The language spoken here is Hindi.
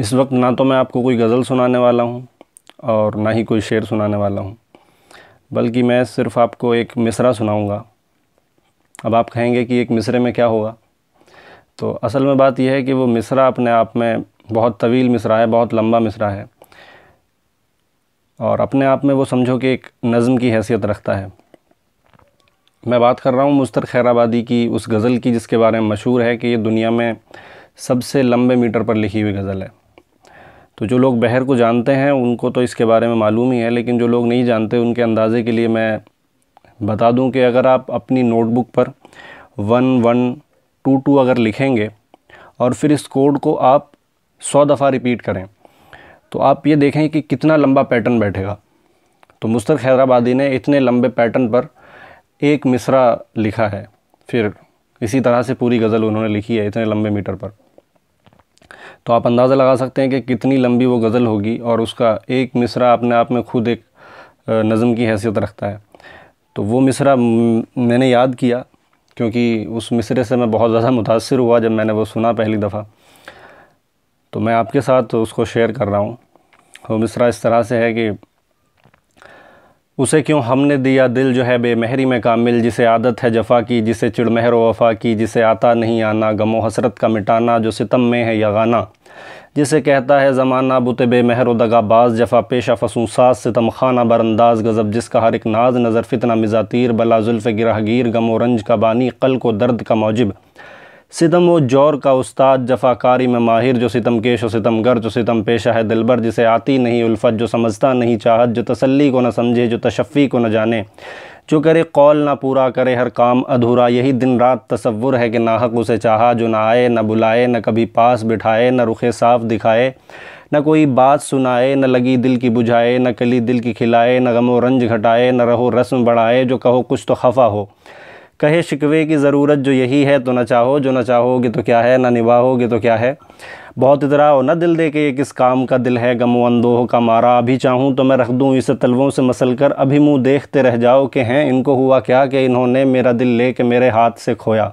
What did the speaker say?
इस वक्त ना तो मैं आपको कोई गज़ल सुनाने वाला हूँ और ना ही कोई शेर सुनाने वाला हूँ बल्कि मैं सिर्फ़ आपको एक मिसरा सुनाऊँगा अब आप कहेंगे कि एक मिसरे में क्या होगा तो असल में बात यह है कि वो मिसरा अपने आप में बहुत तवील मिसरा है बहुत लंबा मिसरा है और अपने आप में वो समझो कि एक नज़म की हैसियत रखता है मैं बात कर रहा हूँ मुस्तर खैराबादी की उस गज़ल की जिसके बारे में मशहूर है कि ये दुनिया में सबसे लंबे मीटर पर लिखी हुई गज़ल है तो जो लोग बहर को जानते हैं उनको तो इसके बारे में मालूम ही है लेकिन जो लोग नहीं जानते उनके अंदाज़े के लिए मैं बता दूं कि अगर आप अपनी नोटबुक पर वन वन टू टू अगर लिखेंगे और फिर इस कोड को आप सौ दफ़ा रिपीट करें तो आप ये देखें कि कितना लंबा पैटर्न बैठेगा तो मुस्तर हैदराबादी ने इतने लंबे पैटर्न पर एक मिसरा लिखा है फिर इसी तरह से पूरी गज़ल उन्होंने लिखी है इतने लंबे मीटर पर तो आप अंदाज़ा लगा सकते हैं कि कितनी लंबी वो गज़ल होगी और उसका एक मिसरा अपने आप में खुद एक नज़म की हैसियत रखता है तो वो मिसरा मैंने याद किया क्योंकि उस मिसरे से मैं बहुत ज़्यादा मुतासर हुआ जब मैंने वो सुना पहली दफ़ा तो मैं आपके साथ उसको शेयर कर रहा हूँ वो मिसरा इस तरह से है कि उसे क्यों हमने दिया दिल जो है बेमहरी में कामिल जिसे आदत है जफा की जिसे चिड़महर वफा की जिसे आता नहीं आना गमो हसरत का मिटाना जो सितम में है यगाना जिसे कहता है ज़माना बुत बेमहर व दगाबाज जफा पेशा फसूसाज सितम खाना बरंदाज गज़ब जिसका हर एक नाज नज़र फितना मिजातीर बला जुल्फ़ गिरहगीर गमो रंज का बानी कल को दर्द का मौजब सितम व जौर का उस्ताद जफाकारी में माहिर जो सितम केश व गर जो सितम पेशा है दिलबर जिसे आती नहीं उल्फत जो समझता नहीं चाहत जो तसल्ली को न समझे जो तशफ़ी को न जाने जो करे कौल ना पूरा करे हर काम अधूरा यही दिन रात तसवुर है कि नाहक उसे चाहा जो ना आए ना बुलाए ना कभी पास बिठाए ना रुखे साफ दिखाए न कोई बात सुनाए न लगी दिल की बुझाए न कली दिल की खिलाए न गमो रंज घटाए न रहो रस्म बढ़ाए जो कहो कुछ तो खफा हो कहे शिकवे की ज़रूरत जो यही है तो न चाहो जो न चाहोगे तो क्या है ना निभाओगे तो क्या है बहुत इतरा हो न दिल दे के ये किस काम का दिल है गमो अंदोह का मारा अभी चाहूँ तो मैं रख दूँ इसे तलवों से मसल कर अभी मुँह देखते रह जाओ कि हैं इनको हुआ क्या कि इन्होंने मेरा दिल ले कर मेरे हाथ से खोया